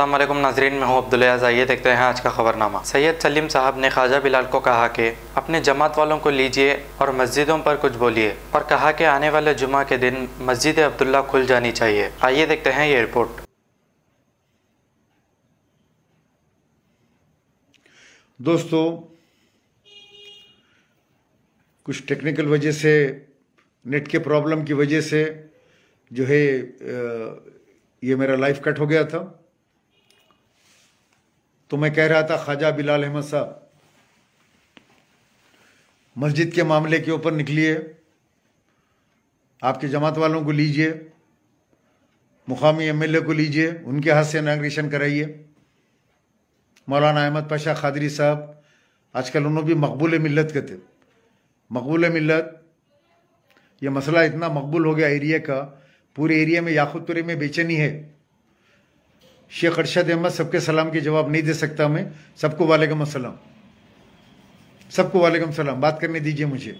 अस्सलाम वालेकुम नाजरीन मैं हूँ अब्दुल्लाज आइए देखते हैं आज का खबरनामा सैयद सलीम साहब ने ख्वाजा बिलाल को कहा कि अपने जमात वालों को लीजिए और मस्जिदों पर कुछ बोलिए और कहा कि आने वाले जुमा के दिन मस्जिद अब्दुल्ला खुल जानी चाहिए आइए देखते हैं ये रिपोर्ट दोस्तों कुछ टेक्निकल वजह से नेट के प्रॉब्लम की वजह से जो है ये मेरा लाइफ कट हो गया था तो मैं कह रहा था ख्वाजा बिलाल अहमद साहब मस्जिद के मामले के ऊपर निकलिए आपके जमात वालों को लीजिए मुकामी एमएलए को लीजिए उनके हाथ से इनाग्रेशन कराइए मौलाना अहमद पाशा खादरी साहब आजकल उन्होंने भी मकबूल मिलत के थे मकबूल मिलत ये मसला इतना मकबूल हो गया एरिया का पूरे एरिया में याकूतपुरे में बेचैनी है शेख अरशद अहमद सबके सलाम के जवाब नहीं दे सकता मैं सबको वालेकम असलम सबको वालेकम सलाम बात करने दीजिए मुझे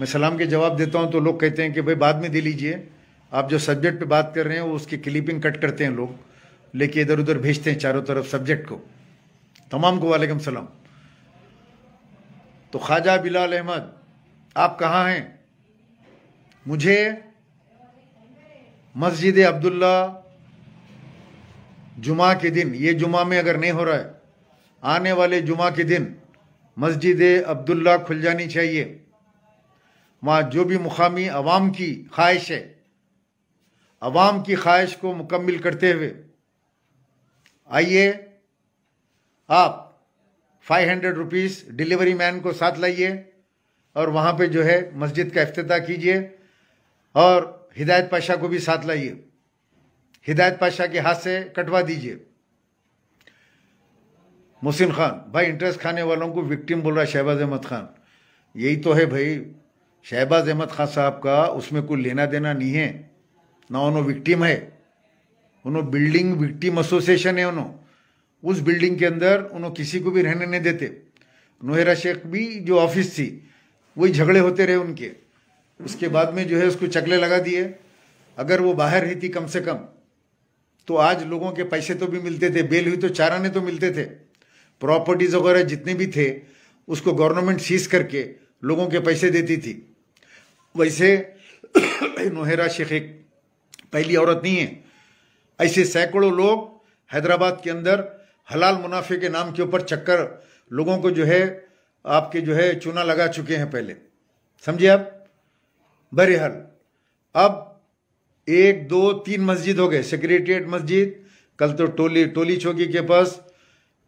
मैं सलाम के जवाब देता हूँ तो लोग कहते हैं कि भाई बाद में दे लीजिए आप जो सब्जेक्ट पे बात कर रहे हैं वो उसकी क्लिपिंग कट करते हैं लोग लेके इधर उधर भेजते हैं चारों तरफ सब्जेक्ट को तमाम को वालेकम सलाम तो ख्वाजा बिलाल अहमद आप कहाँ हैं मुझे मस्जिद अब्दुल्ला जुमा के दिन ये जुमा में अगर नहीं हो रहा है आने वाले जुमा के दिन मस्जिद अब्दुल्ला खुल जानी चाहिए वहाँ जो भी मुकामी आवाम की ख्वाहिश है आवाम की ख्वाहिश को मुकम्मिल करते हुए आइए आप five hundred rupees delivery man को साथ लाइए और वहाँ पे जो है मस्जिद का अफ्ताह कीजिए और हिदायत पाशा को भी साथ लाइए हिदायत पाशाह के हाथ से कटवा दीजिए मोहसिन खान भाई इंटरेस्ट खाने वालों को विक्टिम बोल रहा शहबाज अहमद खान यही तो है भाई शहबाज अहमद खान साहब का उसमें कोई लेना देना नहीं है ना उन्होंने विक्टिम है उन्होंने बिल्डिंग विक्टिम एसोसिएशन है उन्होंने उस बिल्डिंग के अंदर उन्होंने किसी को भी रहने नहीं देते नोहरा शेख भी जो ऑफिस थी वही झगड़े होते रहे उनके उसके बाद में जो है उसको चकले लगा दिए अगर वो बाहर रहती कम से कम तो आज लोगों के पैसे तो भी मिलते थे बेल हुई तो चाराने तो मिलते थे प्रॉपर्टीज़ वगैरह जितने भी थे उसको गवर्नमेंट सीज करके लोगों के पैसे देती थी वैसे नोहेरा शेख एक पहली औरत नहीं है ऐसे सैकड़ों लोग हैदराबाद के अंदर हलाल मुनाफे के नाम के ऊपर चक्कर लोगों को जो है आपके जो है चूना लगा चुके हैं पहले समझिए आप बहरहाल अब एक दो तीन मस्जिद हो गए सेक्रेटरीट मस्जिद कल तो टोली टोली चौकी के पास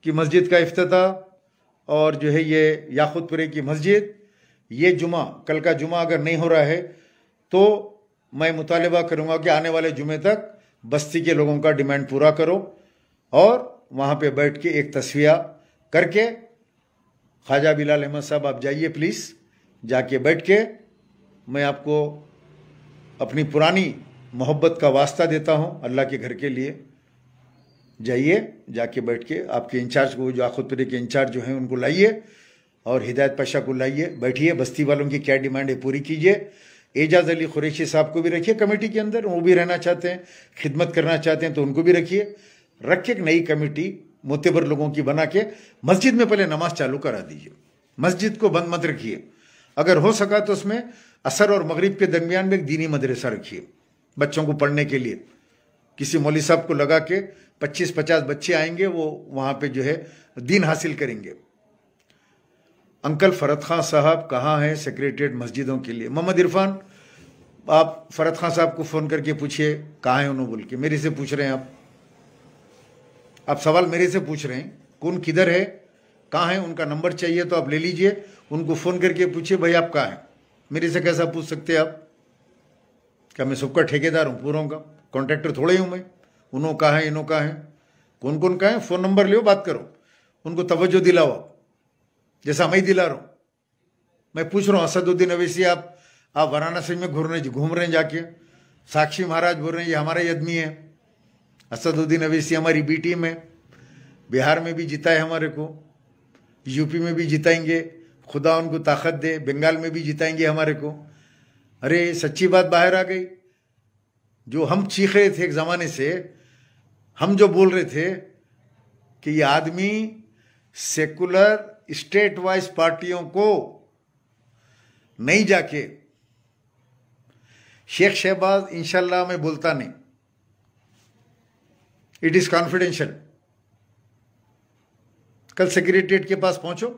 की मस्जिद का अफ्ताह और जो है ये याकूतपुरे की मस्जिद ये जुमा कल का जुमा अगर नहीं हो रहा है तो मैं मुतालबा करूँगा कि आने वाले जुमे तक बस्ती के लोगों का डिमांड पूरा करो और वहाँ पे बैठ के एक तस्वीर करके ख्वाजा बिलाल अहमद साहब आप जाइए प्लीज़ जाके बैठ के मैं आपको अपनी पुरानी मोहब्बत का वास्ता देता हूँ अल्लाह के घर के लिए जाइए जाके बैठ के आपके इंचार्ज को जो आखुदपुरी के इंचार्ज जो हैं उनको लाइए और हिदायत पाशा को लाइए बैठिए बस्ती वालों की क्या डिमांड है पूरी कीजिए एजाज अली खुरैशी साहब को भी रखिए कमेटी के अंदर वो भी रहना चाहते हैं खिदमत करना चाहते हैं तो उनको भी रखिए रखिए एक नई कमेटी मोतबर लोगों की बना के मस्जिद में पहले नमाज चालू करा दीजिए मस्जिद को बंद मत रखिए अगर हो सका तो उसमें असर और मगरिब के दरमियान में एक दीनी मदरसा रखिए बच्चों को पढ़ने के लिए किसी मौली साहब को लगा के 25-50 बच्चे आएंगे वो वहाँ पे जो है दिन हासिल करेंगे अंकल फरत खां साहब कहाँ हैं सेक्रेटेड मस्जिदों के लिए मोहम्मद इरफान आप फरत खां साहब को फ़ोन करके पूछिए कहाँ हैं उन्होंने बोल के मेरे से पूछ रहे हैं आप आप सवाल मेरे से पूछ रहे हैं कौन किधर है कहाँ है उनका नंबर चाहिए तो आप ले लीजिए उनको फ़ोन करके पूछिए भाई आप कहाँ हैं मेरे से कैसा पूछ सकते हैं आप क्या मैं सबका ठेकेदार हूँ पूरों का कॉन्ट्रैक्टर थोड़े ही हूँ मैं उन्होंने कहा है इन्हों का है कौन कौन का है फ़ोन नंबर लियो बात करो उनको तवज्जो दिलाओ आप जैसा मैं दिला रहा हूँ मैं पूछ रहा हूँ असदुद्दीन अवैसी आप आप वाराणसी में घूम रहे घूम रहे हैं जाके साक्षी महाराज बोल रहे हैं ये हमारा ही आदमी है असदुद्दीन अवैसी हमारी बी टीम है बिहार में भी जिताए हमारे को यूपी में भी जिताएंगे खुदा उनको ताकत दे बंगाल में भी जिताएंगे हमारे को अरे सच्ची बात बाहर आ गई जो हम चीख रहे थे एक ज़माने से हम जो बोल रहे थे कि ये आदमी सेकुलर स्टेट वाइज पार्टियों को नहीं जाके शेख शहबाज इंशाल्लाह मैं बोलता नहीं इट इज़ कॉन्फिडेंशियल कल सेक्रेटरीट के पास पहुंचो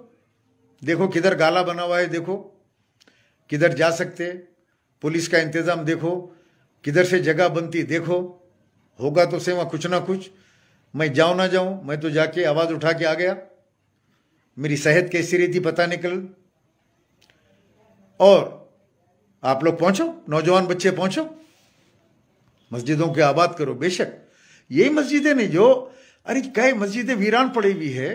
देखो किधर गाला बना हुआ है देखो किधर जा सकते पुलिस का इंतज़ाम देखो किधर से जगह बनती देखो होगा तो से वहाँ कुछ ना कुछ मैं जाऊँ ना जाऊँ मैं तो जाके आवाज़ उठा के आ गया मेरी सेहत कैसी रही पता निकल और आप लोग पहुँचो नौजवान बच्चे पहुँचो मस्जिदों के आबाद करो बेशक यही मस्जिदें नहीं जो अरे कई मस्जिदें वीरान पड़ी हुई है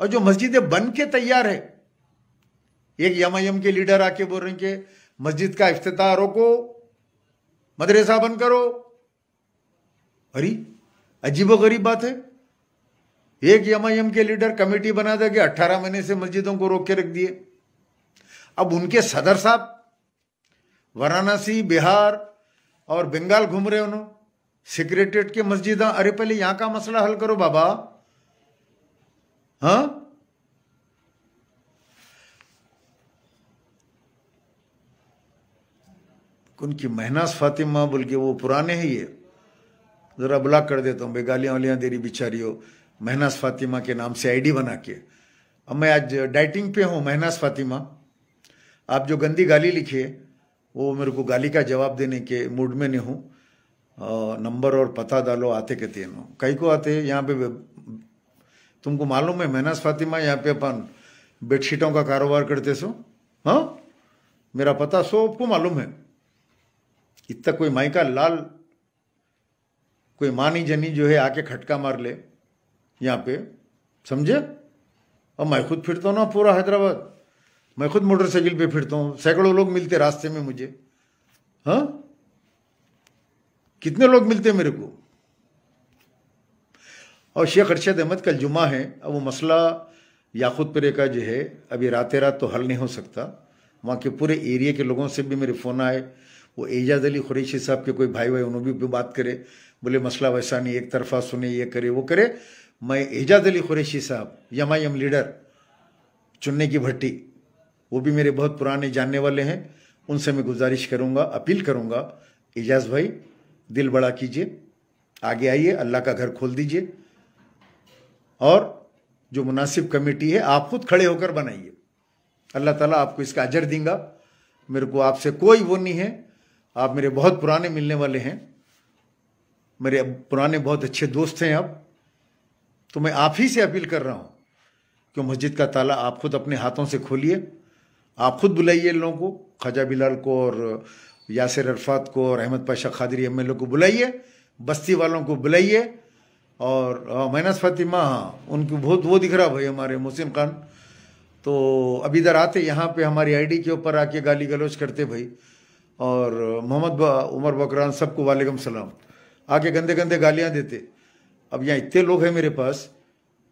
और जो मस्जिदें बन के तैयार है एक यमायम के लीडर आके बोल रहे हैं कि मस्जिद का अफ्ताह रोको मदरसा बंद करो अरे अजीब गरीब बात है एक एम के लीडर कमेटी बना था कि 18 महीने से मस्जिदों को रोक के रख दिए अब उनके सदर साहब वाराणसी बिहार और बंगाल घूम रहे उन्होंने सेक्रेटरीट के मस्जिद अरे पहले यहां का मसला हल करो बाबा हाँ उनकी महनास फातिमा बोल के वो पुराने हैं ये ज़रा बुला कर देता हूँ भाई गालियाँ वालियाँ दे रही बिचारी हो महनास फातिमा के नाम से आईडी बना के अब मैं आज डाइटिंग पे हूँ महनास फातिमा आप जो गंदी गाली लिखी है वो मेरे को गाली का जवाब देने के मूड में नहीं हूँ नंबर और पता डालो आते के तीन हो को आते यहाँ पे तुमको मालूम है महनास फातिमा यहाँ पे अपन बेडशीटों का कारोबार करते सो हाँ मेरा पता सो आपको मालूम है इतना कोई मायका लाल कोई मानी जनी जो है आके खटका मार ले यहाँ पे समझे और मैं खुद फिरता हूँ ना पूरा हैदराबाद मैं खुद मोटरसाइकिल पे फिरता हूँ सैकड़ों लोग मिलते रास्ते में मुझे हाँ कितने लोग मिलते मेरे को और शेख अरशद अहमद कल जुमा है अब वो मसला याकूतपुरे का जो है अभी रातें रात तो हल नहीं हो सकता वहाँ के पूरे एरिया के लोगों से भी मेरे फ़ोन आए वो एजाज अली खुरैशी साहब के कोई भाई भाई उन्होंने भी बात करे बोले मसला वैसा नहीं एक तरफा सुने ये करे वो करे मैं एजाज अली खुरैशी साहब आई एम लीडर चुनने की भट्टी वो भी मेरे बहुत पुराने जानने वाले हैं उनसे मैं गुजारिश करूँगा अपील करूँगा एजाज भाई दिल बड़ा कीजिए आगे आइए अल्लाह का घर खोल दीजिए और जो मुनासिब कमेटी है आप खुद खड़े होकर बनाइए अल्लाह ताला आपको इसका अजर देंगे मेरे को आपसे कोई वो नहीं है आप मेरे बहुत पुराने मिलने वाले हैं मेरे पुराने बहुत अच्छे दोस्त हैं आप तो मैं आप ही से अपील कर रहा हूँ कि मस्जिद का ताला आप खुद अपने हाथों से खोलिए आप खुद बुलाइए लोगों को ख्वाजा बिलाल को और यासिर अरफात को और अहमद पाशा खादरी एम एल को बुलाइए बस्ती वालों को बुलाइए और मैनस फातिमा हाँ उनकी बहुत वो दिख रहा भाई हमारे मुस्लिम खान तो अभी इधर आते यहाँ पे हमारी आईडी के ऊपर आके गाली गलौज करते भाई और मोहम्मद उमर बकरान सबको वालेकुम सलाम आके गंदे गंदे गालियाँ देते अब यहाँ इतने लोग हैं मेरे पास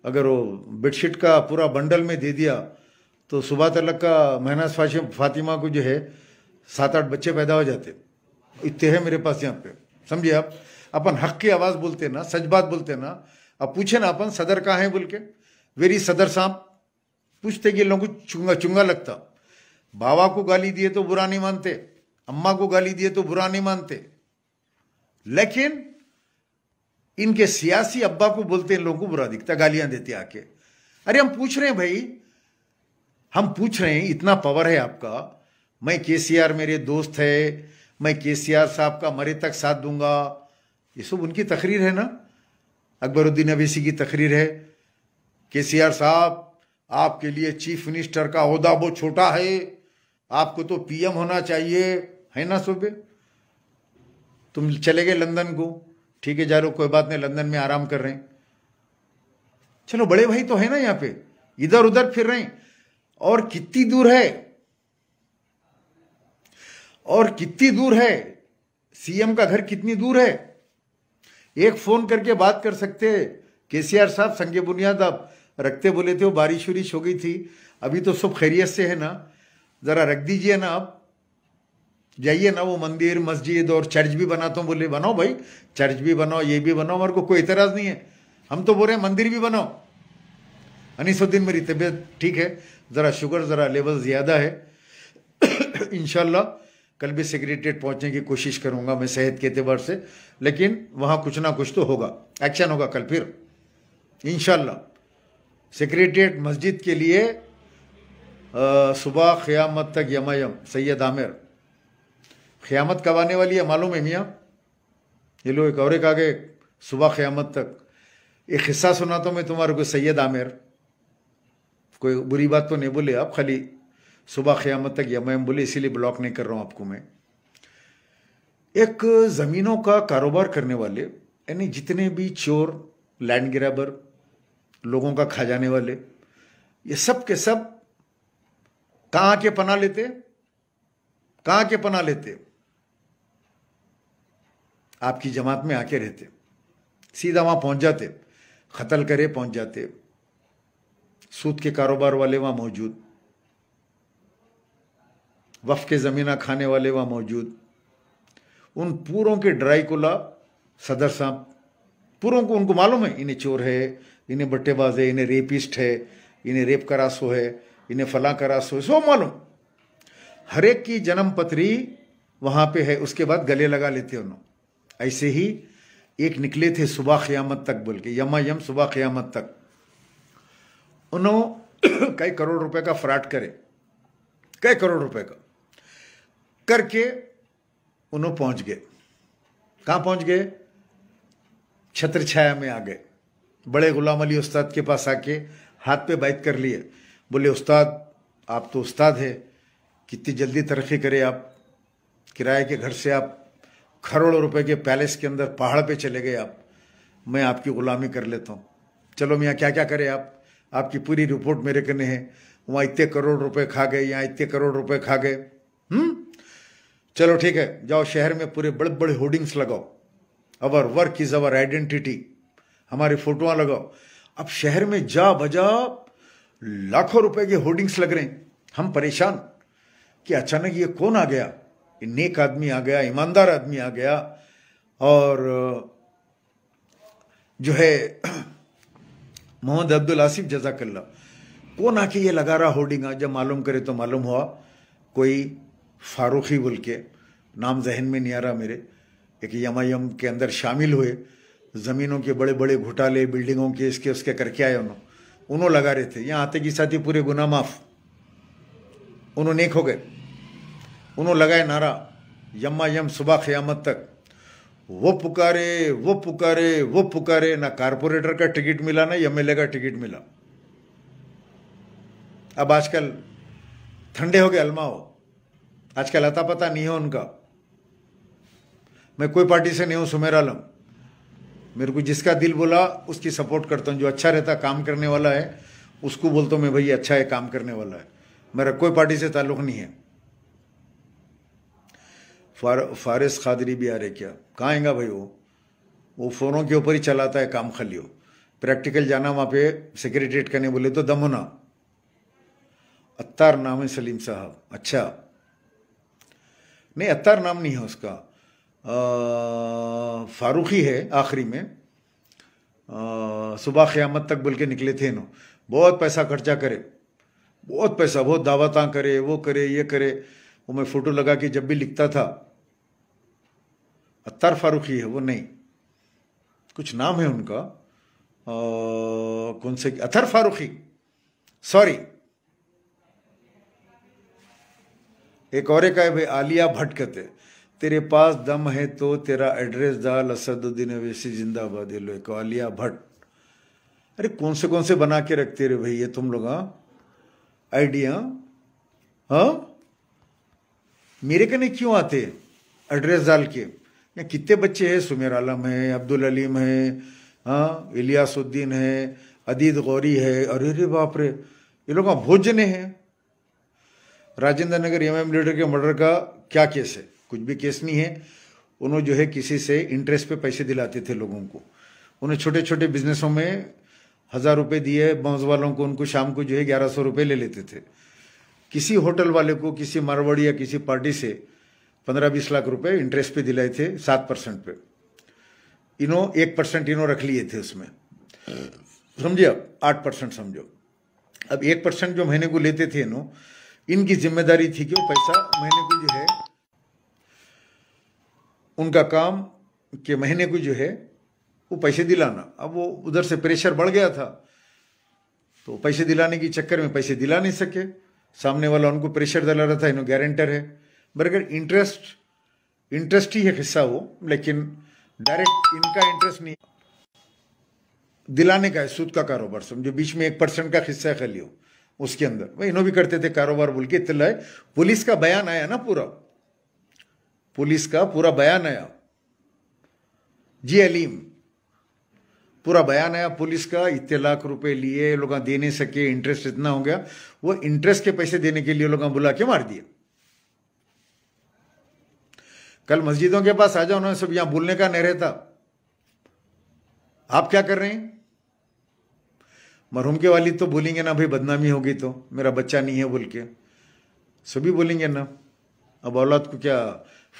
अगर वो बेडशीट का पूरा बंडल में दे दिया तो सुबह तलक का महनाज फाशि फातिमा को जो है सात आठ बच्चे पैदा हो जाते इतने हैं मेरे पास यहाँ पे समझिए आप अपन हक की आवाज़ बोलते ना सच बात बोलते ना अब पूछे ना अपन सदर कहाँ हैं बोल के वेरी सदर साहब पूछते कि लोगों को चुंगा चुंगा लगता बाबा को गाली दिए तो बुरा नहीं मानते अम्मा को गाली दिए तो बुरा नहीं मानते लेकिन इनके सियासी अब्बा को बोलते इन लोगों को बुरा दिखता गालियां देते आके अरे हम पूछ रहे हैं भाई हम पूछ रहे हैं इतना पावर है आपका मैं केसीआर मेरे दोस्त है मैं केसीआर साहब का मरे तक साथ दूंगा ये सब उनकी तकरीर है ना अकबरुद्दीन अवैसी की तकरीर है केसीआर साहब आपके लिए चीफ मिनिस्टर का अहदा बहुत छोटा है आपको तो पीएम होना चाहिए है ना सुबह तुम चले गए लंदन को ठीक है जा रो कोई बात नहीं लंदन में आराम कर रहे हैं चलो बड़े भाई तो है ना यहाँ पे इधर उधर फिर रहे हैं और कितनी दूर है और कितनी दूर है सीएम का घर कितनी दूर है एक फोन करके बात कर सकते केसीआर साहब संगे बुनियाद आप रखते बोले थे वो बारिश वरिश हो गई थी अभी तो सब खैरियत से है ना जरा रख दीजिए ना आप जाइए ना वो मंदिर मस्जिद और चर्च भी बनाता तो हूँ बोले बनाओ भाई चर्च भी बनाओ ये भी बनाओ हमारे को कोई इतराज़ नहीं है हम तो बोल रहे हैं मंदिर भी बनाओ अनिसुद्दीन मेरी तबीयत ठीक है ज़रा शुगर ज़रा लेवल ज़्यादा है इन कल भी सेक्रेटेट पहुँचने की कोशिश करूँगा मैं सेहत के अतबार से लेकिन वहाँ कुछ ना कुछ तो होगा एक्शन होगा कल फिर इन सेक्रेटेट मस्जिद के लिए सुबह क़्यामत तक यमायम सैयद आमिर क़्यामत कब आने वाली है मालूम है मियाँ ये लोग एक और एक आगे सुबह क़्यामत तक एक हिस्सा सुना तो मैं तुम्हारे कोई सैयद आमिर कोई बुरी बात तो नहीं बोले आप खाली सुबह क़्यामत तक या मैं बोले इसीलिए ब्लॉक नहीं कर रहा हूँ आपको मैं एक ज़मीनों का कारोबार करने वाले यानी जितने भी चोर लैंड ग्रैबर लोगों का खा जाने वाले ये सब के सब कहाँ के पना लेते कहाँ के पना लेते आपकी जमात में आके रहते सीधा वहां पहुंच जाते खतल करे पहुंच जाते सूद के कारोबार वाले वहां मौजूद वफ के ज़मीना खाने वाले वहां मौजूद उन पूरों के ड्राई कोला सदर साहब पूरों को उनको मालूम है इन्हें चोर है इन्हें बट्टेबाज है इन्हें रेपिस्ट है इन्हें रेप करासो है इन्हें फला करासो है सो मालूम हरेक की जन्म पत्री वहां पे है उसके बाद गले लगा लेते उन्होंने ऐसे ही एक निकले थे सुबह क़यामत तक बोल के यमा यम सुबह क़यामत तक उन्होंने कई करोड़ रुपए का फ्रॉड करे कई करोड़ रुपए का करके उन्होंने पहुंच गए कहाँ पहुंच गए छत्र छाया में आ गए बड़े गुलाम अली उस्ताद के पास आके हाथ पे बैत कर लिए बोले उस्ताद आप तो उस्ताद है कितनी जल्दी तरक्की करे आप किराए के घर से आप करोड़ों रुपए के पैलेस के अंदर पहाड़ पे चले गए आप मैं आपकी गुलामी कर लेता हूँ चलो मियाँ क्या क्या करें आप आपकी पूरी रिपोर्ट मेरे कने है वहाँ इतने करोड़ रुपए खा गए यहाँ इतने करोड़ रुपए खा गए हम्म चलो ठीक है जाओ शहर में पूरे बड़े बड़े होर्डिंग्स लगाओ our work is our identity हमारी फोटो लगाओ अब शहर में जा बजा लाखों रुपए के होर्डिंग्स लग रहे हैं हम परेशान कि अचानक ये कौन आ गया नेक आदमी आ गया ईमानदार आदमी आ गया और जो है मोहम्मद अब्दुल आसिफ जजाकल्ला कौन आके ये लगा रहा होर्डिंग जब मालूम करे तो मालूम हुआ कोई फारूखी बोल के नाम जहन में नहीं आ रहा मेरे एक यमायम के अंदर शामिल हुए ज़मीनों के बड़े बड़े घोटाले बिल्डिंगों के इसके उसके करके आए उन्होंने उन्होंने लगा रहे थे यहाँ आते की साथ ही पूरे गुना माफ़ उन्होंने नेक हो गए उन्होंने लगाया नारा यम्मा यम सुबह खयामत तक वो पुकारे वो पुकारे वो पुकारे ना कारपोरेटर का टिकट मिला ना एम का टिकट मिला अब आजकल ठंडे हो गए अलमा हो आजकल अता पता नहीं है उनका मैं कोई पार्टी से नहीं हूँ सुमेर आलम मेरे को जिसका दिल बोला उसकी सपोर्ट करता हूँ जो अच्छा रहता काम करने वाला है उसको बोलता हूँ मैं भाई अच्छा है काम करने वाला है मेरा कोई पार्टी से ताल्लुक नहीं है फार फारिस खादरी भी आ रहे क्या कहाँगा भाई वो वो फ़ोनों के ऊपर ही चलाता है काम खलियो प्रैक्टिकल जाना वहाँ पे सेक्रेटरीट करने बोले तो दमोना अत्तार नाम है सलीम साहब अच्छा नहीं अत्तार नाम नहीं है उसका फारूखी है आखिरी में सुबह क़्यामत तक बोल के निकले थे इन्हों बहुत पैसा खर्चा करे बहुत पैसा बहुत दावत करे वो करे ये करे वो मैं फ़ोटो लगा के जब भी लिखता था अत्तार फारूकी है वो नहीं कुछ नाम है उनका आ, कौन से अतर फारूकी सॉरी एक और एक है भाई आलिया भट्ट कहते तेरे पास दम है तो तेरा एड्रेस डाल असदुद्दीन अवैसी जिंदाबाद ये लो एक आलिया भट्ट अरे कौन से कौन से बना के रखते रहे भाई ये तुम लोग हाँ? आइडिया हाँ मेरे कने क्यों आते एड्रेस डाल के या कितने बच्चे हैं सुमेर आलम है अब्दुल अलीम है हाँ इलियासुद्दीन है अदीद गौरी है अरे अरे बाप रे ये लोग भोजने हैं Rajendra Nagar M M leader के मर्डर का क्या केस है कुछ भी केस नहीं है उन्होंने जो है किसी से इंटरेस्ट पे पैसे दिलाते थे लोगों को उन्हें छोटे छोटे बिजनेसों में हज़ार रुपये दिए बाउंस वालों को उनको शाम को जो है ग्यारह सौ रुपये ले लेते थे किसी होटल वाले को किसी मारवाड़ी या किसी पार्टी से पंद्रह बीस लाख रुपए इंटरेस्ट पे दिलाए थे सात परसेंट पे इनो एक परसेंट इनो रख लिए थे उसमें समझे अब आठ परसेंट समझो अब एक परसेंट जो महीने को लेते थे इनो इनकी जिम्मेदारी थी कि वो पैसा महीने को जो है उनका काम के महीने को जो है वो पैसे दिलाना अब वो उधर से प्रेशर बढ़ गया था तो पैसे दिलाने के चक्कर में पैसे दिला नहीं सके सामने वाला उनको प्रेशर दिला रहा था इन्हों गारंटर है मेरे इंटरेस्ट इंटरेस्ट ही है हिस्सा वो लेकिन डायरेक्ट इनका इंटरेस्ट नहीं दिलाने का है सूद का कारोबार समझो बीच में एक परसेंट का हिस्सा खाली हो उसके अंदर वह इन्हों भी करते थे कारोबार बोल के इतना है पुलिस का बयान आया ना पूरा पुलिस का पूरा बयान आया जी अलीम पूरा बयान आया पुलिस का इतने लाख रुपए लिए लोग दे नहीं सके इंटरेस्ट इतना हो गया वो इंटरेस्ट के पैसे देने के लिए लोग बुला के मार दिया कल मस्जिदों के पास आ जाओ उन्होंने सब यहाँ बोलने का नहीं रहता आप क्या कर रहे हैं मरहूम के वाली तो बोलेंगे ना भाई बदनामी होगी तो मेरा बच्चा नहीं है बोल के सभी बोलेंगे ना अब औलाद को क्या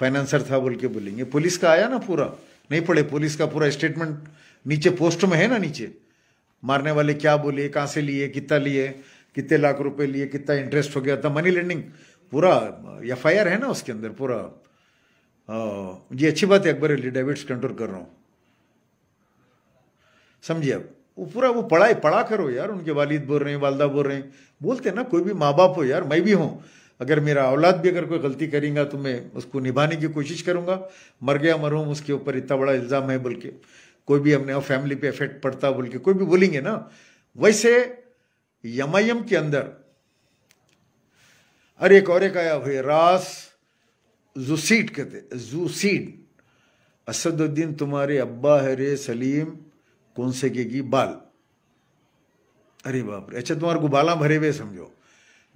फाइनेंसर था बोल के बोलेंगे पुलिस का आया ना पूरा नहीं पड़े पुलिस का पूरा स्टेटमेंट नीचे पोस्ट में है ना नीचे मारने वाले क्या बोले कहाँ से लिए कितना लिए कितने लाख रुपए लिए कितना इंटरेस्ट हो गया था मनी लेंडिंग पूरा एफ है ना उसके अंदर पूरा हाँ, ये अच्छी बात है अकबर अली डेविड्स कंट्रोल कर रहा हूँ समझिए अब वो पूरा वो पढ़ाई पढ़ा करो यार उनके वालिद बोल रहे हैं वालदा बोल रहे हैं बोलते हैं ना कोई भी माँ बाप हो यार मैं भी हूँ अगर मेरा औलाद भी अगर कोई गलती करेगा तो मैं उसको निभाने की कोशिश करूँगा मर गया मरूम उसके ऊपर इतना बड़ा इल्ज़ाम है बोल के कोई भी अपने फैमिली पर इफेक्ट पड़ता बोल के कोई भी बोलेंगे ना वैसे यमयम के अंदर अरे एक और एक आया भाई रास जुसीड कहते जुसीड असदुद्दीन तुम्हारे अब्बा है रे सलीम कौन से के की बाल अरे बाप रे अच्छा तुम्हारे को बाला भरे हुए समझो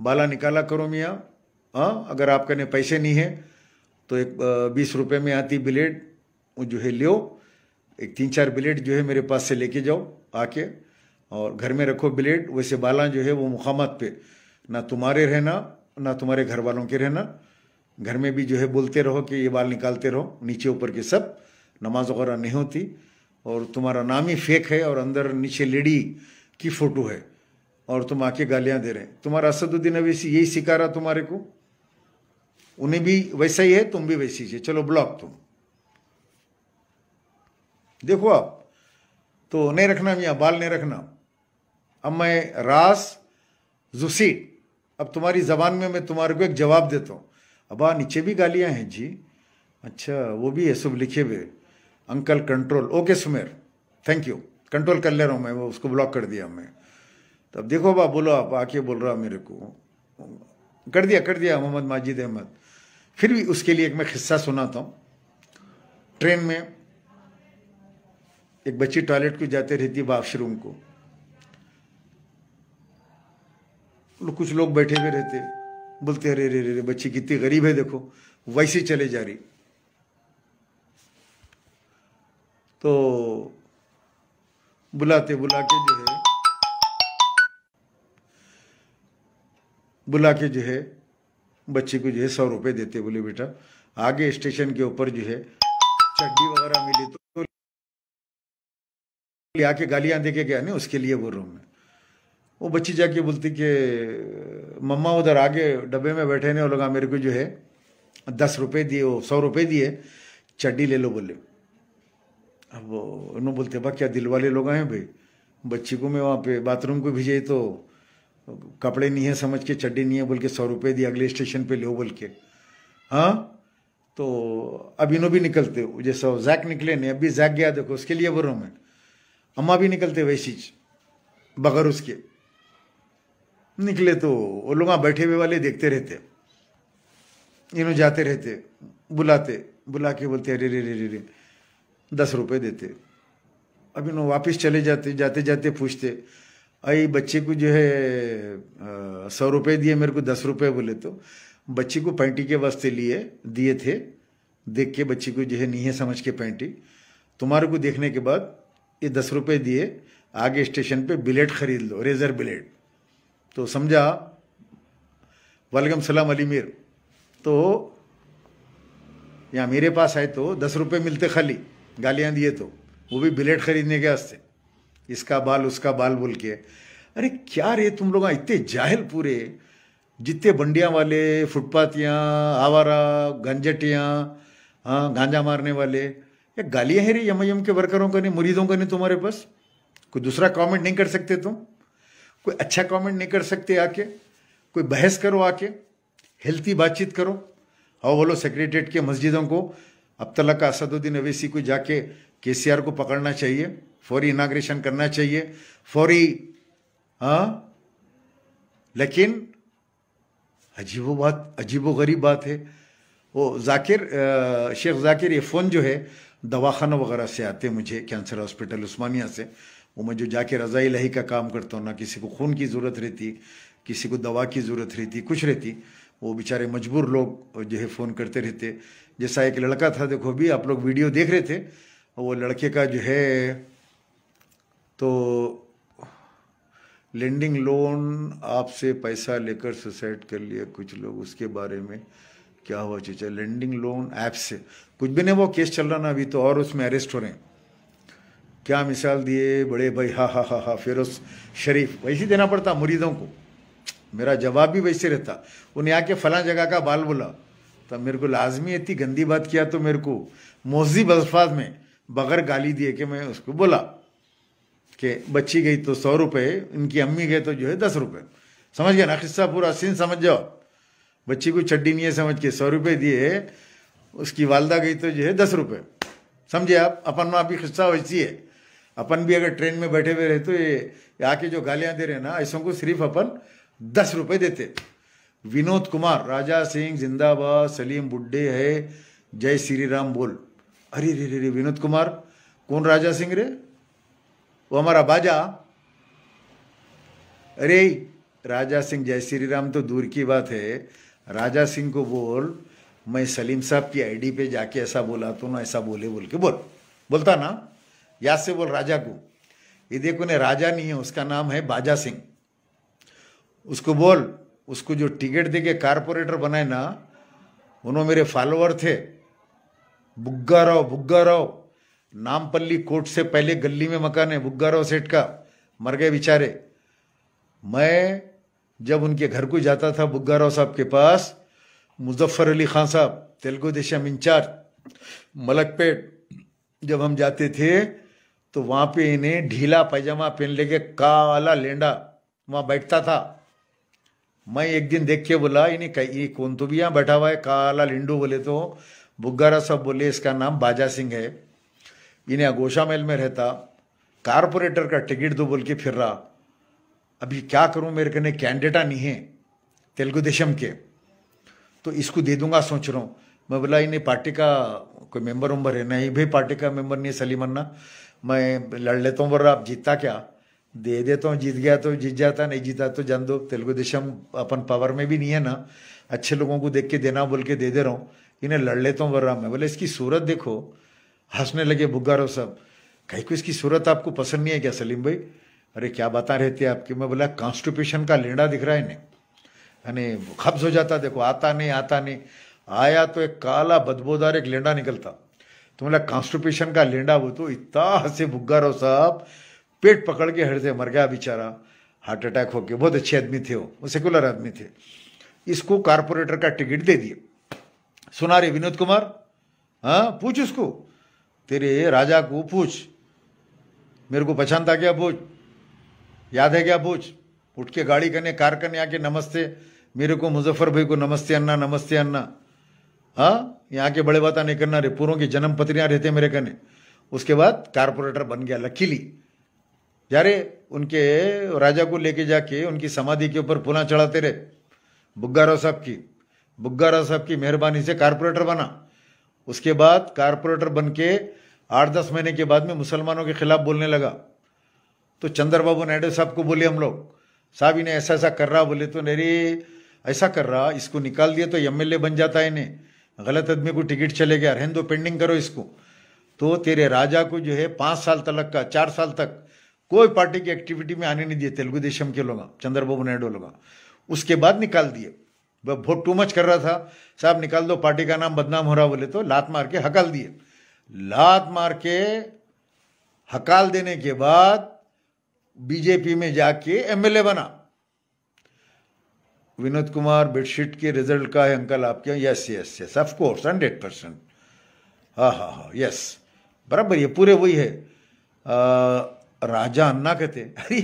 बाला निकाला करो मियाँ हाँ अगर आपके ने पैसे नहीं है तो एक बीस रुपये में आती बिलेट जो है लियो एक तीन चार बिलेट जो है मेरे पास से लेके जाओ आके और घर में रखो बिलेट वैसे बाला जो है वो मुकामत पे ना तुम्हारे रहना ना तुम्हारे घर वालों के रहना घर में भी जो है बोलते रहो कि ये बाल निकालते रहो नीचे ऊपर के सब नमाज वगैरह नहीं होती और तुम्हारा नाम ही फेक है और अंदर नीचे लेडी की फ़ोटो है और तुम आके गालियाँ दे रहे हैं तुम्हारा असदुद्दीन अवैसी यही सिखा रहा तुम्हारे को उन्हें भी वैसा ही है तुम भी वैसी ही चलो ब्लॉक तुम देखो आप तो नहीं रखना मियाँ बाल नहीं रखना अब मैं रास जुसीट अब तुम्हारी ज़बान में मैं तुम्हारे को एक जवाब देता हूँ अब आ नीचे भी गालियाँ हैं जी अच्छा वो भी है सब लिखे हुए uncle control okay Sumer thank you control कर ले रहा हूँ मैं वो उसको ब्लॉक कर दिया मैं तब तो देखो बाप बोलो आप आके बोल रहा मेरे को कर दिया कर दिया मोहम्मद माजिद अहमद फिर भी उसके लिए एक मैं खिस्सा सुनाता हूँ ट्रेन में एक बच्ची टॉयलेट को जाते रहती है बाथरूम को कुछ लोग बैठे हुए रहते बोलते अरे अरे अरे बच्ची कितनी गरीब है देखो वैसे चले जा रही तो बुलाते बुला के जो है बुला के जो है बच्ची को जो है सौ रुपये देते बोले बेटा आगे स्टेशन के ऊपर जो है चड्डी वगैरह मिली तो, तो आके गालियां दे के गया नहीं उसके लिए बोल रहा हूँ मैं वो बच्ची जाके बोलती कि मम्मा उधर आगे डब्बे में बैठे नहीं वो लोग मेरे को जो है दस रुपये दिए वो सौ रुपये दिए चड्डी ले लो बोले अब उन्होंने बोलते बा क्या दिल वाले लोग हैं भाई बच्ची को मैं वहाँ पे बाथरूम को भेजे तो कपड़े नहीं है समझ के चड्डी नहीं है बोल के सौ रुपये दिए अगले स्टेशन पे लो बोल के हाँ तो अब इन्हों भी निकलते हो जैसे जैक निकले नहीं अभी जैक गया देखो उसके लिए बोल रहा हूँ मैं अम्मा भी निकलते वैसी बगैर उसके निकले तो वो लोग बैठे हुए वाले देखते रहते इन्हों जाते रहते बुलाते बुला के बोलते अरे रे रे रे रे दस रुपये देते अब इन वापस चले जाते जाते जाते पूछते आई बच्चे को जो है सौ रुपये दिए मेरे को दस रुपये बोले तो बच्चे को पैंटी के वास्ते लिए दिए थे देख के बच्ची को जो है नहीं है समझ के पैंटी तुम्हारे को देखने के बाद ये दस रुपये दिए आगे स्टेशन पे बिलेट खरीद लो रेजर बिलेट तो समझा वालकम सलाम अली मीर तो यहाँ मेरे पास आए तो दस रुपये मिलते खाली गालियाँ दिए तो वो भी बिलेट खरीदने के वास्ते इसका बाल उसका बाल बोल के अरे क्या रे तुम लोग इतने जाहिल पूरे जितने बंडियाँ वाले फुटपाथियाँ आवारा गंजटियाँ हाँ गांजा मारने वाले ये गालियाँ हैं रे यम यम के वर्करों का नहीं मुरीदों का नहीं तुम्हारे पास कोई दूसरा कमेंट नहीं कर सकते तुम कोई अच्छा कमेंट नहीं कर सकते आके कोई बहस करो आके हेल्थी बातचीत करो और बोलो सेक्रेटरीट के मस्जिदों को अब तलक असदुद्दीन अवैसी को जाके के सी आर को पकड़ना चाहिए फौरी इनाग्रेशन करना चाहिए फौरी हाँ लेकिन अजीबो बात अजीबो गरीब बात है वो जाकिर शेख जाकिर ये फ़ोन जो है दवाखाना वगैरह से आते मुझे कैंसर हॉस्पिटल उस्मानिया से वो मैं जो जाके रज़ाई लही का काम करता हूँ ना किसी को खून की ज़रूरत रहती किसी को दवा की ज़रूरत रहती कुछ रहती वो बेचारे मजबूर लोग जो है फ़ोन करते रहते जैसा एक लड़का था देखो अभी आप लोग वीडियो देख रहे थे वो लड़के का जो है तो लेंडिंग लोन आपसे पैसा लेकर सुसाइड कर लिया कुछ लोग उसके बारे में क्या हुआ चीचा लेंडिंग लोन ऐप से कुछ भी नहीं वो केस चल रहा ना अभी तो और उसमें अरेस्ट हो रहे हैं क्या मिसाल दिए बड़े भाई हा हा हा हा फिरोज शरीफ वैसे देना पड़ता मुरीदों को मेरा जवाब भी वैसे रहता उन्हें आके फला जगह का बाल बोला तो मेरे को लाजमी इतनी गंदी बात किया तो मेरे को मोजीब अल्फाज में बगैर गाली दिए कि मैं उसको बोला कि बच्ची गई तो सौ रुपये इनकी अम्मी गए तो जो है दस रुपये समझ गया ना खिस्सा पूरा सीन समझ जाओ बच्ची को चड्डी नहीं है समझ के सौ रुपये दिए उसकी वालदा गई तो जो है दस रुपये समझे आप अपन में अभी खिस्सा वैसी है अपन भी अगर ट्रेन में बैठे हुए रहे तो ये आके जो गालियाँ दे रहे हैं ना ऐसों को सिर्फ अपन दस रुपए देते विनोद कुमार राजा सिंह जिंदाबाद सलीम बुड्ढे है जय श्री राम बोल अरे रे रे रे विनोद कुमार कौन राजा सिंह रे वो हमारा बाजा अरे राजा सिंह जय श्री राम तो दूर की बात है राजा सिंह को बोल मैं सलीम साहब की आईडी पे जाके ऐसा बोला तो ना ऐसा बोले बोल के बोल बोलता ना या से बोल राजा को ये देखो ने राजा नहीं है उसका नाम है बाजा सिंह उसको बोल उसको जो टिकट दे के कारपोरेटर बनाए ना उन्हों मेरे फॉलोअर थे बुग्गा राव बुग्गा राव नामपल्ली कोर्ट से पहले गली में मकान है बुग्गा राव सेठ का मर गए बेचारे मैं जब उनके घर को जाता था बुग्गा राव साहब के पास मुजफ्फर अली खान साहब तेलुगु देशम इंचार्ज मलकपेट जब हम जाते थे तो वहाँ पे इन्हें ढीला पैजामा पहन लेके काला लेंडा वहाँ बैठता था मैं एक दिन देख के बोला इन्हें कई कौन तो भी यहाँ बैठा हुआ है काला लिंडू बोले तो बुग्गारा सब बोले इसका नाम बाजा सिंह है इन्हें अगोशा महल में रहता कारपोरेटर का टिकट दो तो बोल के फिर रहा अभी क्या करूं मेरे कहने कैंडिडेटा नहीं है तेलुगु देशम के तो इसको दे दूंगा सोच रहा हूँ मैं बोला इन्हें पार्टी का कोई मेंबर उम्बर है नहीं भाई पार्टी का मेंबर नहीं है सलीम अन्ना मैं लड़ लेता तो हूँ वरना आप जीतता क्या दे देता तो, हूँ जीत गया तो जीत जाता नहीं जीता तो जान दो तेलुगु देशम अपन पावर में भी नहीं है ना अच्छे लोगों को देख के देना बोल के दे दे रहा हूँ इन्हें लड़ लेता तो हूँ बर्रा मैं बोले इसकी सूरत देखो हंसने लगे भुग्गा सब कहीं को इसकी सूरत आपको पसंद नहीं है क्या सलीम भाई अरे क्या बता रहती है आपकी मैं बोला कॉन्स्टिट्यूशन का लेंडा दिख रहा है नहीं यानी खब्ज हो जाता देखो आता नहीं आता नहीं आया तो एक काला बदबोदार एक लेंडा निकलता तुम्हारा तो कॉन्स्टिपेशन का लेंडा वो तो इतना हंसे भुग्गा रहो साहब पेट पकड़ के हृदय मर गया बेचारा हार्ट अटैक होके बहुत अच्छे आदमी थे वो सेकुलर आदमी थे इसको कारपोरेटर का टिकट दे दिए सुना रे विनोद कुमार हाँ पूछ उसको तेरे राजा को पूछ मेरे को पहचानता क्या पूछ याद है क्या पूछ उठ के गाड़ी करने कार करने आके नमस्ते मेरे को मुजफ्फर भाई को नमस्ते अन्ना नमस्ते अन्ना हाँ यहाँ के बड़े बातें नहीं करना रे पूर्वों की जन्म पत्रियां रहते मेरे कहने उसके बाद कारपोरेटर बन गया लकीली यारे उनके राजा को लेके जाके उनकी समाधि के ऊपर पुला चढ़ाते रहे बुग्गारा साहब की बुग्गारा साहब की मेहरबानी से कारपोरेटर बना उसके बाद कारपोरेटर बन के आठ दस महीने के बाद में मुसलमानों के खिलाफ बोलने लगा तो चंद्रबाबू नायडू साहब को बोले हम लोग साहब इन्हें ऐसा ऐसा कर रहा बोले तो नहीं ऐसा कर रहा इसको निकाल दिया तो एम बन जाता है इन्हें गलत आदमी को टिकट चले गया रहने दो पेंडिंग करो इसको तो तेरे राजा को जो है पाँच साल तक का चार साल तक कोई पार्टी की एक्टिविटी में आने नहीं दिए तेलुगु देशम के लोग चंद्रबाबू नायडू लोग उसके बाद निकाल दिए वह वोट टू मच कर रहा था साहब निकाल दो पार्टी का नाम बदनाम हो रहा बोले तो लात मार के हकाल दिए लात मार के हकाल देने के बाद बीजेपी में जाके एमएलए बना विनोद कुमार बेडशीट के रिजल्ट का है अंकल आपके यहाँ yes yes yes of course hundred percent हाँ हाँ हाँ यस बराबर ये पूरे वही है आ, राजा अन्ना कहते अरे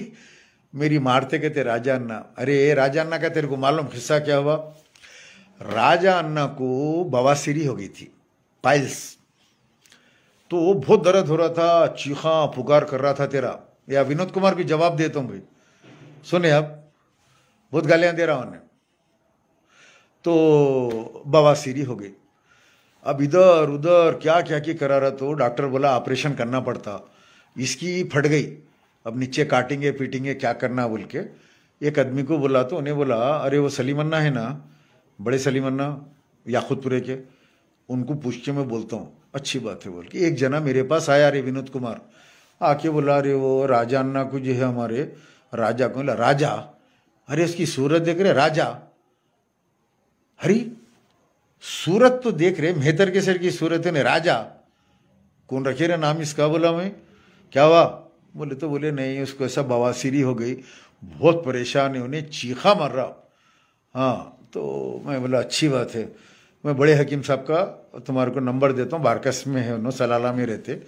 मेरी मारते कहते राजा अन्ना अरे राजा अन्ना का तेरे को मालूम हिस्सा क्या हुआ राजा अन्ना को बवासीरी हो गई थी पाइल्स तो वो बहुत दर्द हो रहा था चीखा पुकार कर रहा था तेरा या विनोद कुमार भी जवाब देता हूँ भाई सुने अब बहुत गालियां दे रहा उन्हें तो बवासीरी हो गई अब इधर उधर क्या क्या की करा रहा तो डॉक्टर बोला ऑपरेशन करना पड़ता इसकी फट गई अब नीचे काटेंगे पीटेंगे क्या करना बोल के एक आदमी को बोला तो उन्हें बोला अरे वो सलीमन्ना है ना बड़े सलीमन्ना याकुतपुरे के उनको पूछ के मैं बोलता हूँ अच्छी बात है बोल के एक जना मेरे पास आया अरे विनोद कुमार आके बोला अरे वो राजा अन्ना को जो है हमारे राजा को बोला राजा अरे उसकी सूरत देख रहे राजा हरी सूरत तो देख रहे मेहतर के सर की सूरत है ना राजा कौन रखे रहे नाम इसका बोला मैं क्या हुआ बोले तो बोले नहीं उसको ऐसा बवासीरी हो गई बहुत परेशान है उन्हें चीखा मर रहा हाँ तो मैं बोला अच्छी बात है मैं बड़े हकीम साहब का तुम्हारे को नंबर देता हूँ बारकस में है उन्होंने सलाला में रहते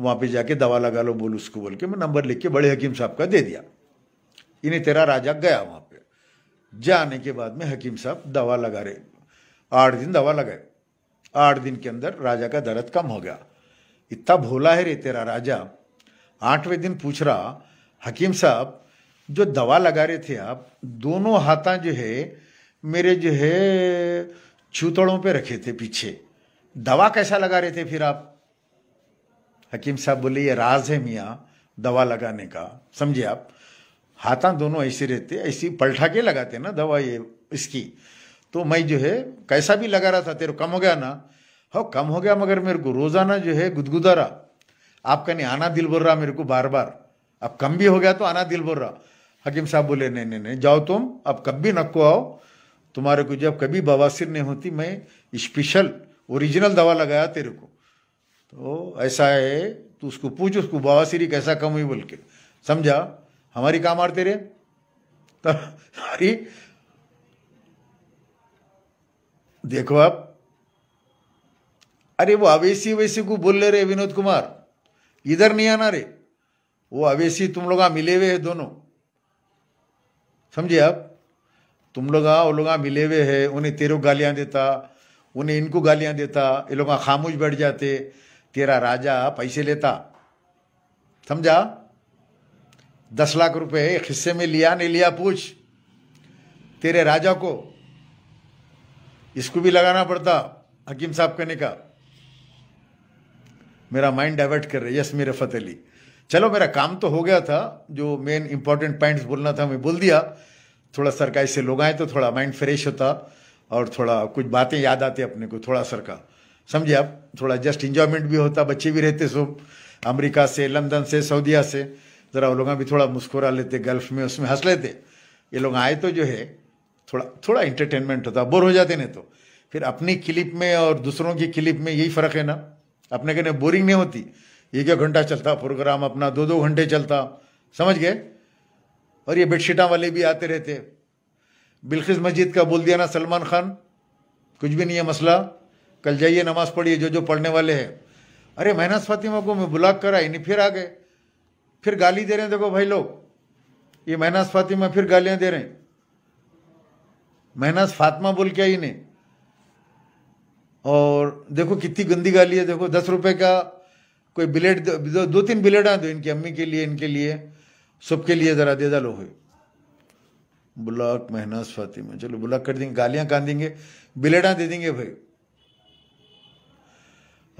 वहाँ पे जाके दवा लगा लो बोल उसको बोल के मैं नंबर लिख के बड़े हकीम साहब का दे दिया इन्हें तेरा राजा गया वहाँ जाने के बाद में हकीम साहब दवा लगा रहे आठ दिन दवा लगाए आठ दिन के अंदर राजा का दर्द कम हो गया इतना भोला है रे तेरा राजा आठवें दिन पूछ रहा हकीम साहब जो दवा लगा रहे थे आप दोनों हाथा जो है मेरे जो है छूतड़ों पे रखे थे पीछे दवा कैसा लगा रहे थे फिर आप हकीम साहब बोले ये राज है मियाँ दवा लगाने का समझे आप हाथा दोनों ऐसे रहते ऐसी पलटा के लगाते ना दवा ये इसकी तो मैं जो है कैसा भी लगा रहा था तेरे कम हो गया ना हो हाँ, कम हो गया मगर मेरे को रोज़ाना जो है गुदगुदा रहा आपका नहीं आना दिल बोल रहा मेरे को बार बार अब कम भी हो गया तो आना दिल बोल रहा हकीम साहब बोले नहीं नहीं नहीं जाओ तुम अब कभी नक्को आओ तुम्हारे को जब कभी बवासीर नहीं होती मैं स्पेशल ओरिजिनल दवा लगाया तेरे को तो ऐसा है तो उसको पूछ उसको बवासीरी कैसा कम हुई बोल के समझा हमारी काम आते रहे तो अरे देखो आप अरे वो अवेशी वैसी को बोल ले रहे विनोद कुमार इधर नहीं आना रे वो अवेशी तुम लोग मिले हुए है दोनों समझे आप तुम लोग वो लोग मिले हुए है उन्हें तेरे को देता उन्हें इनको गालियां देता ये लोग खामोश बैठ जाते तेरा राजा पैसे लेता समझा दस लाख रुपए एक हिस्से में लिया नहीं लिया पूछ तेरे राजा को इसको भी लगाना पड़ता हकीम साहब कहने का मेरा माइंड डाइवर्ट कर रहे यस मेरे फतेह अली चलो मेरा काम तो हो गया था जो मेन इंपॉर्टेंट पॉइंट्स बोलना था मैं बोल दिया थोड़ा सरकारी से लोग आए तो थोड़ा माइंड फ्रेश होता और थोड़ा कुछ बातें याद आती अपने को थोड़ा सर का समझे आप थोड़ा जस्ट इंजॉयमेंट भी होता बच्चे भी रहते सब अमेरिका से लंदन से सऊदीया से ज़रा वो लोग भी थोड़ा मुस्कुरा लेते गल्फ में उसमें हंस लेते ये लोग आए तो जो है थोड़ा थोड़ा इंटरटेनमेंट होता बोर हो जाते नहीं तो फिर अपनी क्लिप में और दूसरों की क्लिप में यही फ़र्क है ना अपने कहने बोरिंग नहीं होती एक एक घंटा चलता प्रोग्राम अपना दो दो घंटे चलता समझ गए और ये बेडशीटा वाले भी आते रहते बिल्किस मस्जिद का बोल दिया ना सलमान खान कुछ भी नहीं है मसला कल जाइए नमाज़ पढ़िए जो जो पढ़ने वाले हैं अरे मेहनत फातिमा को मैं बुला कर आई नहीं फिर आ गए फिर गाली दे रहे हैं देखो भाई लोग ये महनास फातिमा फिर गालियां दे रहे हैं महनास फातिमा बोल के आई ने और देखो कितनी गंदी गाली है देखो दस रुपए का कोई बिलेट दो, दो तीन आ दो तो इनकी अम्मी के लिए इनके लिए सबके लिए ज़रा दे डालो हुए ब्लॉक महनास फातिमा चलो ब्लॉक कर देंगे गालियां कान देंगे बिलेटा दे देंगे भाई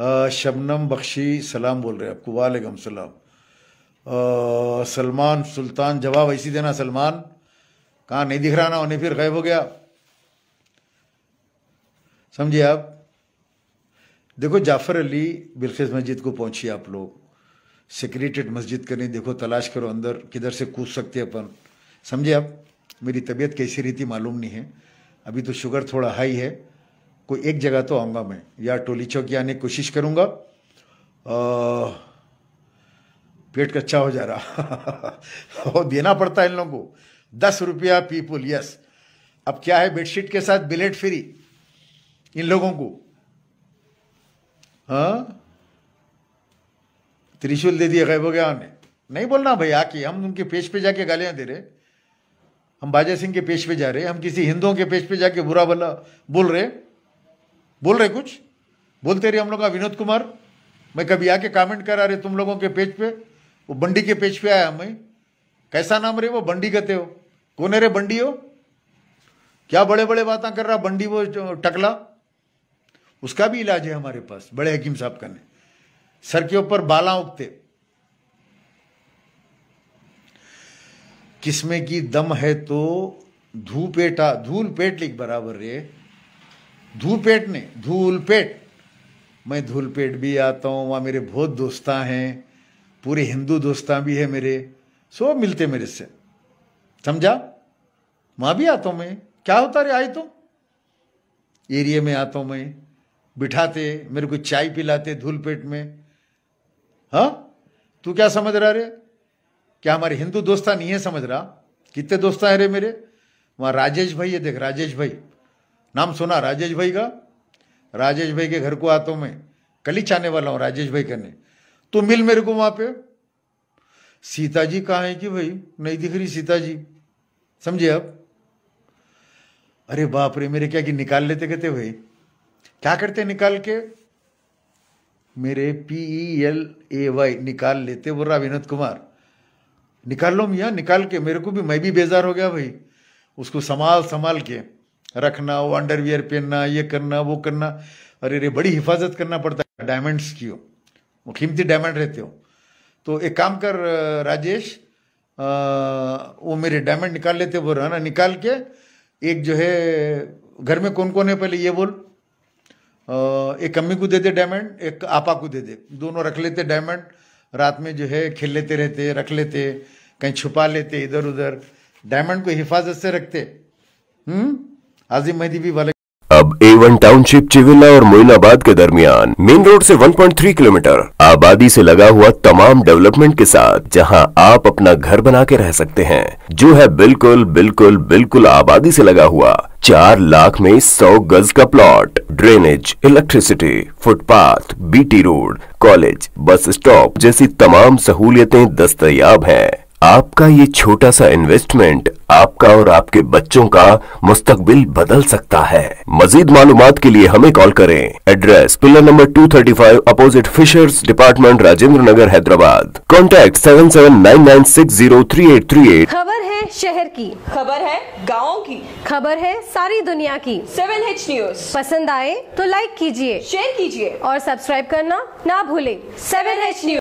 आ, शबनम बख्शी सलाम बोल रहे हैं आपको वालेकम सलाम सलमान सुल्तान जवाब ऐसी देना सलमान कहाँ नहीं दिख रहा ना उन्हें फिर गायब हो गया समझिए आप देखो जाफर अली बिलखेज मस्जिद को पहुंची आप लोग सिक्रेटेड मस्जिद करें देखो तलाश करो अंदर किधर से कूद सकते अपन समझे आप मेरी तबीयत कैसी रहती मालूम नहीं है अभी तो शुगर थोड़ा हाई है कोई एक जगह तो आऊँगा मैं या टोली चौकी आने की कोशिश करूँगा पेट कच्चा हो जा रहा और देना पड़ता है इन लोगों को दस रुपया पीपुल यस अब क्या है बेडशीट के साथ बिलेट फ्री इन लोगों को हाँ त्रिशूल दे दिया गैब गया ने नहीं बोलना भाई आके हम उनके पेज पे जाके गालियां दे रहे हम बाजा सिंह के पेज पे जा रहे हम किसी हिंदुओं के पेज पे जाके बुरा भला बोल रहे बोल रहे कुछ बोलते रहे हम लोग का विनोद कुमार मैं कभी आके कमेंट करा रहे तुम लोगों के पेज पे वो बंडी के पेज पे आया मैं कैसा नाम रे वो बंडी कहते हो कौन है रे बंडी हो क्या बड़े बड़े बात कर रहा बंडी वो टकला उसका भी इलाज है हमारे पास बड़े हकीम साहब का ने सर के ऊपर बाला उगते किसमें की दम है तो धू पेटा धूल पेट लिख बराबर रे धू पेट ने धूल पेट मैं धूल पेट भी आता हूं वहां मेरे बहुत दोस्ता हैं पूरे हिंदू दोस्तां भी है मेरे सो मिलते मेरे से समझा वहां भी आता मैं क्या होता रे आई तो एरिए में आता मैं बिठाते मेरे को चाय पिलाते धूल पेट में हाँ तू क्या समझ रहा रे क्या हमारे हिंदू दोस्ता नहीं है समझ रहा कितने दोस्ता है रे मेरे वहाँ राजेश भाई है देख राजेश भाई नाम सुना राजेश भाई का राजेश भाई के घर को आता हूँ मैं कली चाने वाला हूँ राजेश भाई करने तू मिल मेरे को वहां पे सीता जी कहा है कि भाई नहीं दिख रही सीता जी समझे आप अरे बाप रे मेरे क्या कि निकाल लेते कहते भाई क्या करते निकाल के मेरे पी एल ए वाई निकाल लेते बोल रहा विनोद कुमार निकाल लो मिया निकाल के मेरे को भी मैं भी बेजार हो गया भाई उसको संभाल संभाल के रखना वो अंडरवियर पहनना ये करना वो करना अरे रे बड़ी हिफाजत करना पड़ता है डायमंड्स की हो वो कीमती डायमंड रहते हो तो एक काम कर राजेश आ, वो मेरे डायमंड निकाल लेते बोल रहा ना निकाल के एक जो है घर में कौन कौन है पहले ये बोल आ, एक अम्मी को दे दे डायमंड एक आपा को दे दे दोनों रख लेते डायमंड रात में जो है खेल लेते रहते रख लेते कहीं छुपा लेते इधर उधर डायमंड को हिफाजत से रखते हम्म आजिम मेहदी भी वाले ए वन टाउनशिप चिविला और मोइनाबाद के दरमियान मेन रोड से 1.3 किलोमीटर आबादी से लगा हुआ तमाम डेवलपमेंट के साथ जहां आप अपना घर बना के रह सकते हैं जो है बिल्कुल बिल्कुल बिल्कुल आबादी से लगा हुआ चार लाख में सौ गज का plot drainage electricity footpath BT road college bus stop जैसी तमाम सहूलियतें दस्तयाब हैं आपका ये छोटा सा इन्वेस्टमेंट आपका और आपके बच्चों का मुस्तकबिल बदल सकता है मजीद मालूम के लिए हमें कॉल करें address pillar number 235 opposite fishers department Rajendra Nagar Hyderabad contact seven seven nine nine six zero three eight three eight खबर है शहर की खबर है गाँव की खबर है सारी दुनिया की सेवन एच न्यूज पसंद आए तो लाइक कीजिए शेयर कीजिए और सब्सक्राइब करना ना भूले सेवन एच न्यूज